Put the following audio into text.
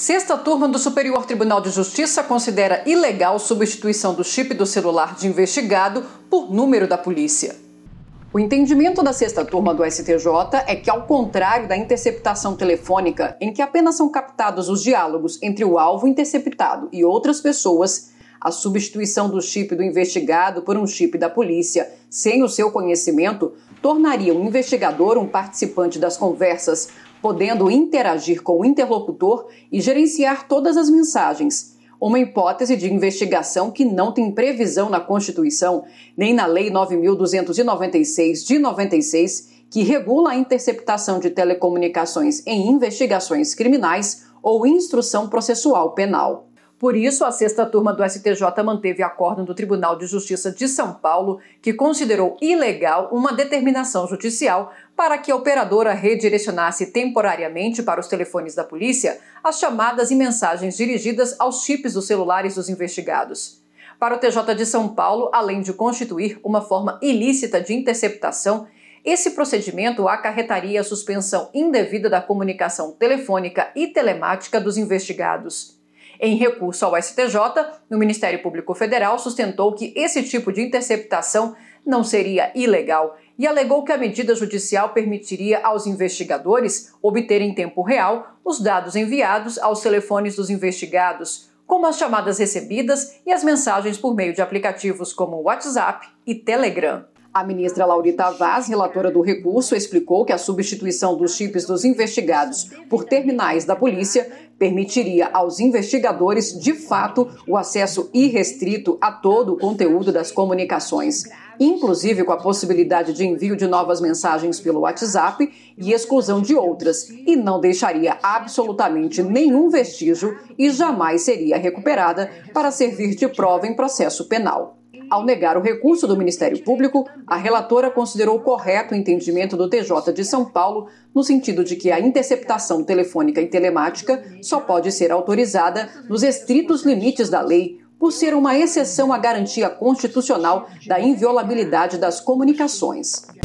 Sexta turma do Superior Tribunal de Justiça considera ilegal substituição do chip do celular de investigado por número da polícia. O entendimento da sexta turma do STJ é que, ao contrário da interceptação telefônica, em que apenas são captados os diálogos entre o alvo interceptado e outras pessoas, a substituição do chip do investigado por um chip da polícia, sem o seu conhecimento, tornaria o investigador um participante das conversas, podendo interagir com o interlocutor e gerenciar todas as mensagens. Uma hipótese de investigação que não tem previsão na Constituição nem na Lei 9296 de 96, que regula a interceptação de telecomunicações em investigações criminais ou instrução processual penal. Por isso, a sexta turma do STJ manteve acórdão do Tribunal de Justiça de São Paulo, que considerou ilegal uma determinação judicial para que a operadora redirecionasse temporariamente para os telefones da polícia as chamadas e mensagens dirigidas aos chips dos celulares dos investigados. Para o TJ de São Paulo, além de constituir uma forma ilícita de interceptação, esse procedimento acarretaria a suspensão indevida da comunicação telefônica e telemática dos investigados. Em recurso ao STJ, o Ministério Público Federal sustentou que esse tipo de interceptação não seria ilegal e alegou que a medida judicial permitiria aos investigadores obter em tempo real os dados enviados aos telefones dos investigados, como as chamadas recebidas e as mensagens por meio de aplicativos como WhatsApp e Telegram. A ministra Laurita Vaz, relatora do recurso, explicou que a substituição dos chips dos investigados por terminais da polícia permitiria aos investigadores, de fato, o acesso irrestrito a todo o conteúdo das comunicações, inclusive com a possibilidade de envio de novas mensagens pelo WhatsApp e exclusão de outras, e não deixaria absolutamente nenhum vestígio e jamais seria recuperada para servir de prova em processo penal. Ao negar o recurso do Ministério Público, a relatora considerou correto o entendimento do TJ de São Paulo no sentido de que a interceptação telefônica e telemática só pode ser autorizada nos estritos limites da lei, por ser uma exceção à garantia constitucional da inviolabilidade das comunicações.